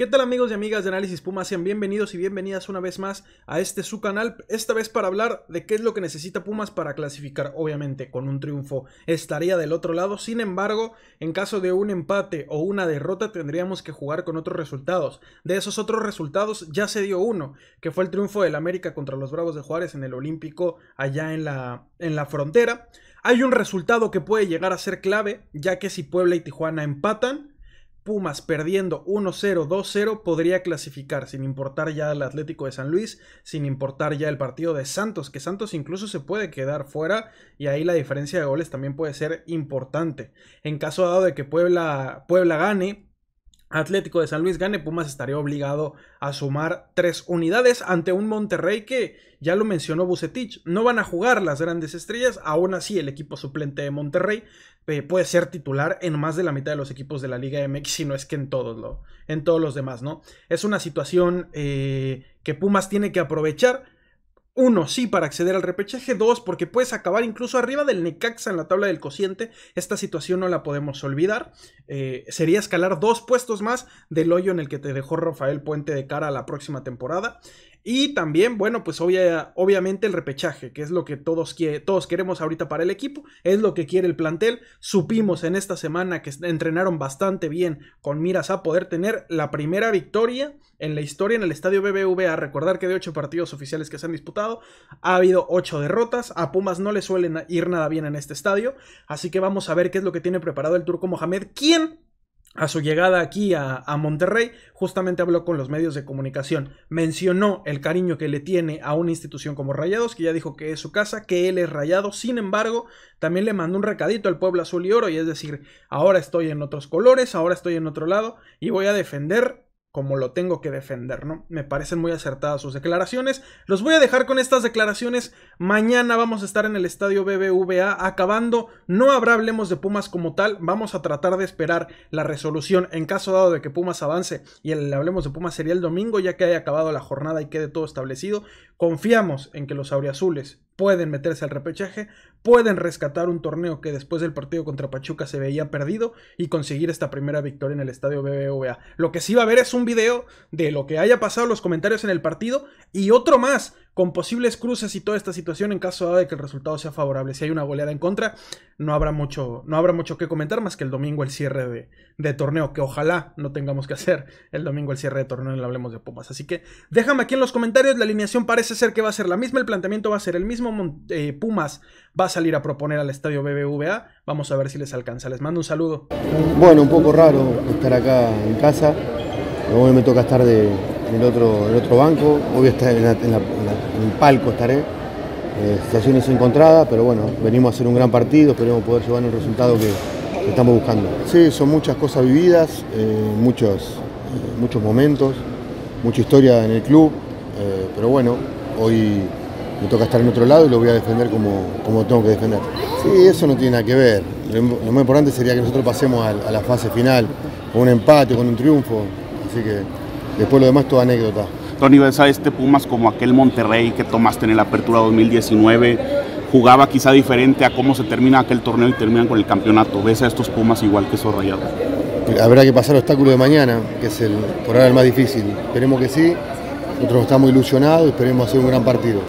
¿Qué tal amigos y amigas de Análisis Pumas? Sean bienvenidos y bienvenidas una vez más a este su canal, esta vez para hablar de qué es lo que necesita Pumas para clasificar, obviamente con un triunfo estaría del otro lado, sin embargo, en caso de un empate o una derrota tendríamos que jugar con otros resultados. De esos otros resultados ya se dio uno, que fue el triunfo del América contra los Bravos de Juárez en el Olímpico allá en la, en la frontera. Hay un resultado que puede llegar a ser clave, ya que si Puebla y Tijuana empatan, Pumas perdiendo 1-0, 2-0 podría clasificar, sin importar ya el Atlético de San Luis, sin importar ya el partido de Santos, que Santos incluso se puede quedar fuera y ahí la diferencia de goles también puede ser importante. En caso dado de que Puebla, Puebla gane, Atlético de San Luis gane, Pumas estaría obligado a sumar tres unidades ante un Monterrey que, ya lo mencionó Bucetich, no van a jugar las grandes estrellas, aún así el equipo suplente de Monterrey eh, puede ser titular en más de la mitad de los equipos de la Liga MX, si no es que en todos, en todos los demás, ¿no? Es una situación eh, que Pumas tiene que aprovechar, uno, sí, para acceder al repechaje. Dos, porque puedes acabar incluso arriba del Necaxa en la tabla del cociente. Esta situación no la podemos olvidar. Eh, sería escalar dos puestos más del hoyo en el que te dejó Rafael Puente de cara a la próxima temporada. Y también, bueno, pues obviamente el repechaje, que es lo que todos, todos queremos ahorita para el equipo, es lo que quiere el plantel. Supimos en esta semana que entrenaron bastante bien con miras a poder tener la primera victoria en la historia en el estadio BBVA. Recordar que de ocho partidos oficiales que se han disputado, ha habido ocho derrotas. A Pumas no le suelen ir nada bien en este estadio. Así que vamos a ver qué es lo que tiene preparado el Turco Mohamed, ¿Quién? a su llegada aquí a, Monterrey, justamente habló con los medios de comunicación, mencionó el cariño que le tiene a una institución como Rayados, que ya dijo que es su casa, que él es Rayado, sin embargo, también le mandó un recadito al pueblo azul y oro, y es decir, ahora estoy en otros colores, ahora estoy en otro lado, y voy a defender como lo tengo que defender, ¿no? Me parecen muy acertadas sus declaraciones. Los voy a dejar con estas declaraciones. Mañana vamos a estar en el estadio BBVA acabando. No habrá hablemos de Pumas como tal. Vamos a tratar de esperar la resolución en caso dado de que Pumas avance y el hablemos de Pumas sería el domingo ya que haya acabado la jornada y quede todo establecido. Confiamos en que los auriazules pueden meterse al repechaje, pueden rescatar un torneo que después del partido contra Pachuca se veía perdido y conseguir esta primera victoria en el estadio BBVA. Lo que sí va a ver es un video de lo que haya pasado, los comentarios en el partido y otro más con posibles cruces y toda esta situación en caso de que el resultado sea favorable. Si hay una goleada en contra, no habrá mucho, no habrá mucho que comentar más que el domingo el cierre de, torneo, que ojalá no tengamos que hacer el domingo el cierre de torneo le Hablemos de Pumas. Así que déjame aquí en los comentarios, la alineación parece ser que va a ser la misma, el planteamiento va a ser el mismo, eh, Pumas va a salir a proponer al estadio BBVA, vamos a ver si les alcanza. Les mando un saludo. Bueno, un poco raro estar acá en casa, hoy me toca estar de el otro, el otro banco, hoy está en, el palco estaré, eh, situaciones encontradas, pero bueno, venimos a hacer un gran partido, esperemos poder llevar el resultado que, estamos buscando. Sí, son muchas cosas vividas, eh, muchos, eh, muchos momentos, mucha historia en el club, eh, pero bueno, hoy me toca estar en otro lado y lo voy a defender como, tengo que defender. Sí, eso no tiene nada que ver. Lo, más importante sería que nosotros pasemos a, la fase final, con un empate, con un triunfo. Así que Después lo demás toda anécdota. Tony, ves a este Pumas como aquel Monterrey que tomaste en la apertura 2019? Jugaba quizá diferente a cómo se termina aquel torneo y terminan con el campeonato. ¿Ves a estos Pumas igual que esos rayados? Pues, habrá que pasar el obstáculo de mañana, que es el, por ahora el más difícil. Esperemos que sí. Nosotros estamos ilusionados y esperemos hacer un gran partido.